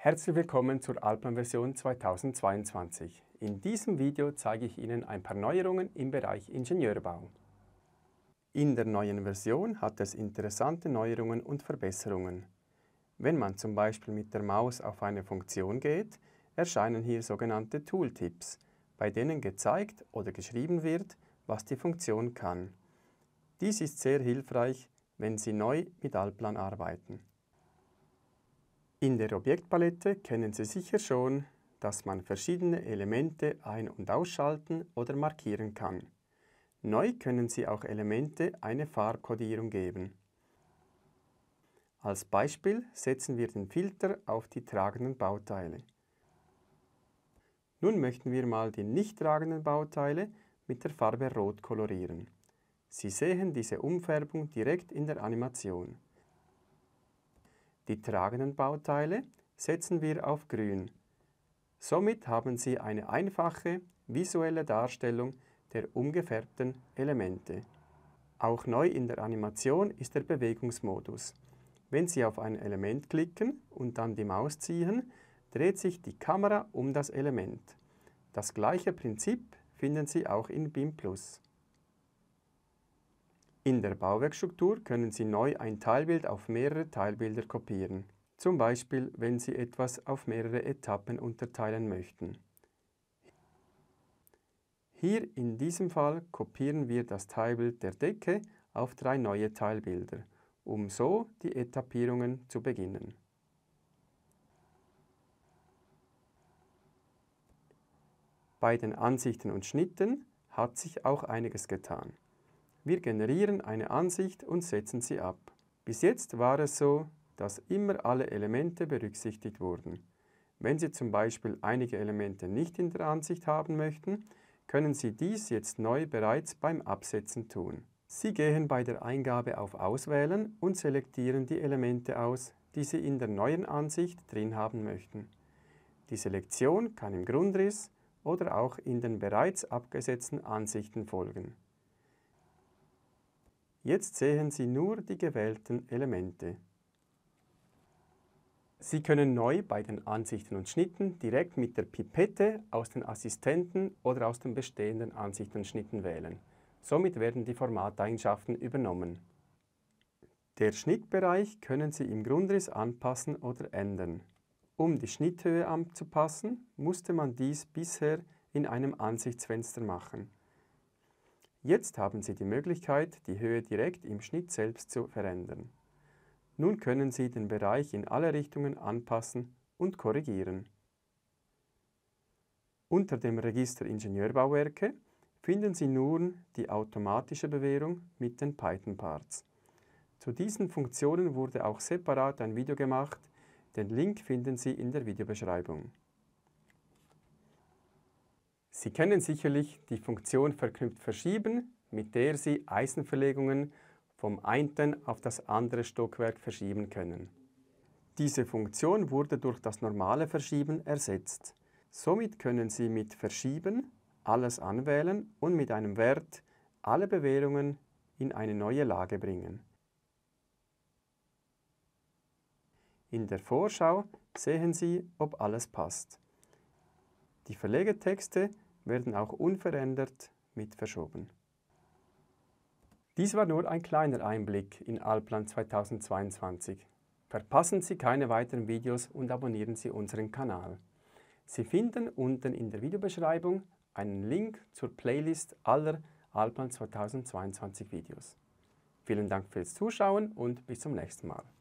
Herzlich willkommen zur Alpenversion 2022. In diesem Video zeige ich Ihnen ein paar Neuerungen im Bereich Ingenieurbau. In der neuen Version hat es interessante Neuerungen und Verbesserungen. Wenn man zum Beispiel mit der Maus auf eine Funktion geht, erscheinen hier sogenannte Tooltips, bei denen gezeigt oder geschrieben wird, was die Funktion kann. Dies ist sehr hilfreich, wenn Sie neu mit Alplan arbeiten. In der Objektpalette kennen Sie sicher schon, dass man verschiedene Elemente ein- und ausschalten oder markieren kann. Neu können Sie auch Elemente eine Farbkodierung geben. Als Beispiel setzen wir den Filter auf die tragenden Bauteile. Nun möchten wir mal die nicht tragenden Bauteile mit der Farbe Rot kolorieren. Sie sehen diese Umfärbung direkt in der Animation. Die tragenden Bauteile setzen wir auf grün. Somit haben Sie eine einfache visuelle Darstellung der umgefärbten Elemente. Auch neu in der Animation ist der Bewegungsmodus. Wenn Sie auf ein Element klicken und dann die Maus ziehen, dreht sich die Kamera um das Element. Das gleiche Prinzip finden Sie auch in BIM Plus. In der Bauwerkstruktur können Sie neu ein Teilbild auf mehrere Teilbilder kopieren, zum Beispiel wenn Sie etwas auf mehrere Etappen unterteilen möchten. Hier in diesem Fall kopieren wir das Teilbild der Decke auf drei neue Teilbilder, um so die Etappierungen zu beginnen. Bei den Ansichten und Schnitten hat sich auch einiges getan. Wir generieren eine Ansicht und setzen sie ab. Bis jetzt war es so, dass immer alle Elemente berücksichtigt wurden. Wenn Sie zum Beispiel einige Elemente nicht in der Ansicht haben möchten, können Sie dies jetzt neu bereits beim Absetzen tun. Sie gehen bei der Eingabe auf Auswählen und selektieren die Elemente aus, die Sie in der neuen Ansicht drin haben möchten. Die Selektion kann im Grundriss oder auch in den bereits abgesetzten Ansichten folgen. Jetzt sehen Sie nur die gewählten Elemente. Sie können neu bei den Ansichten und Schnitten direkt mit der Pipette aus den Assistenten oder aus den bestehenden Ansichten und Schnitten wählen. Somit werden die Formateigenschaften übernommen. Der Schnittbereich können Sie im Grundriss anpassen oder ändern. Um die Schnitthöhe anzupassen, musste man dies bisher in einem Ansichtsfenster machen. Jetzt haben Sie die Möglichkeit, die Höhe direkt im Schnitt selbst zu verändern. Nun können Sie den Bereich in alle Richtungen anpassen und korrigieren. Unter dem Register Ingenieurbauwerke finden Sie nun die automatische Bewährung mit den Python-Parts. Zu diesen Funktionen wurde auch separat ein Video gemacht, den Link finden Sie in der Videobeschreibung. Sie kennen sicherlich die Funktion verknüpft verschieben, mit der Sie Eisenverlegungen vom einen auf das andere Stockwerk verschieben können. Diese Funktion wurde durch das normale Verschieben ersetzt. Somit können Sie mit Verschieben alles anwählen und mit einem Wert alle Bewährungen in eine neue Lage bringen. In der Vorschau sehen Sie, ob alles passt. Die Verlegetexte werden auch unverändert mit verschoben. Dies war nur ein kleiner Einblick in Alplan 2022. Verpassen Sie keine weiteren Videos und abonnieren Sie unseren Kanal. Sie finden unten in der Videobeschreibung einen Link zur Playlist aller Alplan 2022 Videos. Vielen Dank fürs Zuschauen und bis zum nächsten Mal.